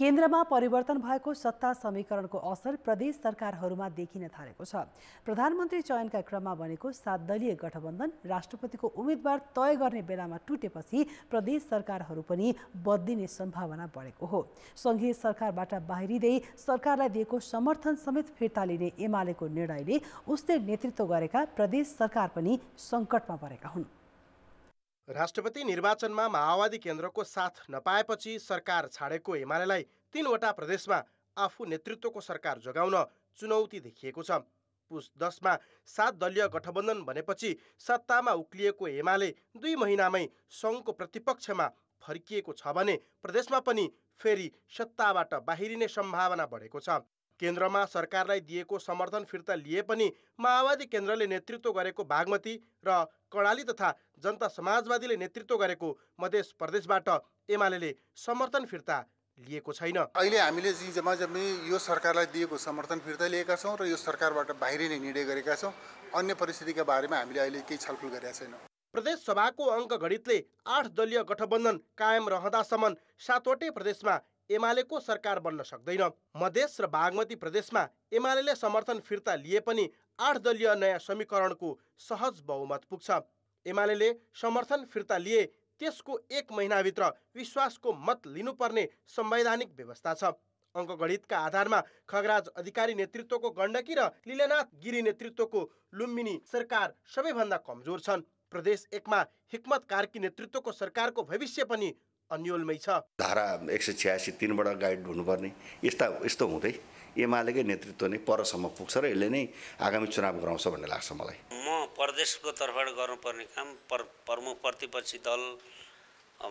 केन्द्रमा परिवर्तन भएको सत्ता समीकरणको असर प्रदेश सरकारहरूमा देखिन थालेको छ प्रधानमन्त्री चयनका क्रममा बनेको सात दलीय गठबन्धन राष्ट्रपतिको उम्मेद्वार तय गर्ने बेलामा टुटेपछि प्रदेश सरकारहरू पनि बदलिने सम्भावना बढेको हो सङ्घीय सरकारबाट बाहिरिँदै सरकारलाई दिएको समर्थन समेत फिर्ता लिने एमालेको निर्णयले उसले नेतृत्व गरेका प्रदेश सरकार पनि सङ्कटमा परेका हुन् राष्ट्रपति निर्वाचनमा माओवादी केन्द्रको साथ नपाएपछि सरकार छाडेको एमालेलाई तीनवटा प्रदेशमा आफू नेतृत्वको सरकार जोगाउन चुनौती देखिएको छ पुस दसमा सात दलीय गठबन्धन भनेपछि सत्तामा उक्लिएको एमाले दुई महिनामै सङ्घको प्रतिपक्षमा फर्किएको छ भने प्रदेशमा पनि फेरि सत्ताबाट बाहिरिने सम्भावना बढेको छ केन्द्रमा सरकारलाई दिएको समर्थन फिर्ता लिए पनि माओवादी केन्द्रले नेतृत्व गरेको बागमती र कडाली तथा जनता समाजवादीले नेतृत्व गरेको मधेस प्रदेशबाट एमाले समर्थन फिर्ता लिएको छैन अहिले हामीले जी जम्मा जम्मी यो सरकारलाई दिएको समर्थन फिर्ता लिएका छौँ र यो सरकारबाट बाहिरिने निर्णय गरेका छौँ अन्य परिस्थितिका बारेमा हामीले अहिले केही छलफल गरेका छैनौँ प्रदेश सभाको अङ्कगणितले आठ दलीय गठबन्धन कायम रहँदासम्म सातवटै प्रदेशमा एमालेको सरकार बन्न सक्दैन मधेस र बागमती प्रदेशमा एमाले समर्थन फिर्ता लिए पनि आठ दलीय नयाँ समीकरणको सहज बहुमत पुग्छ एमाले समर्थन फिर्ता लिए त्यसको एक महिनाभित्र विश्वासको मत लिनुपर्ने संवैधानिक व्यवस्था छ अङ्कगणितका आधारमा खगराज अधिकारी नेतृत्वको गण्डकी र लीलानाथ गिरी नेतृत्वको लुम्बिनी सरकार सबैभन्दा कमजोर छन् प्रदेश एकमा हिक्मत कार्की नेतृत्वको सरकारको भविष्य पनि अन्यलमै छ धारा एक सय छ्यासी तिनबाट गाइड हुनुपर्ने यस्ता यस्तो हुँदै एमालेकै नेतृत्व नै परसम्म पुग्छ र यसले नै आगामी चुनाव गराउँछ भन्ने लाग्छ मलाई म प्रदेशको तर्फबाट गर्नुपर्ने काम पर प्रमुख प्रतिपक्षी दल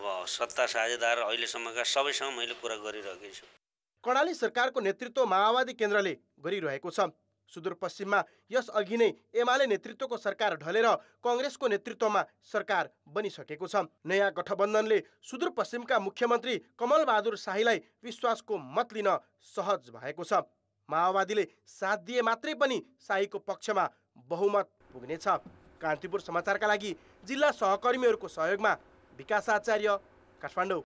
अब सत्ता साझेदार अहिलेसम्मका सबैसँग मैले कुरा गरिरहेकै छु कर्णाली सरकारको नेतृत्व माओवादी केन्द्रले गरिरहेको छ सुदूरपश्चिममा यसअघि नै एमाले नेतृत्वको सरकार ढलेर कङ्ग्रेसको नेतृत्वमा सरकार बनिसकेको छ नयाँ गठबन्धनले सुदूरपश्चिमका मुख्यमन्त्री कमलबहादुर शाहीलाई विश्वासको मत लिन सहज भएको छ माओवादीले साथ दिए मात्रै पनि शाहीको पक्षमा बहुमत पुग्नेछ कान्तिपुर समाचारका लागि जिल्ला सहकर्मीहरूको सहयोगमा विकास आचार्य काठमाडौँ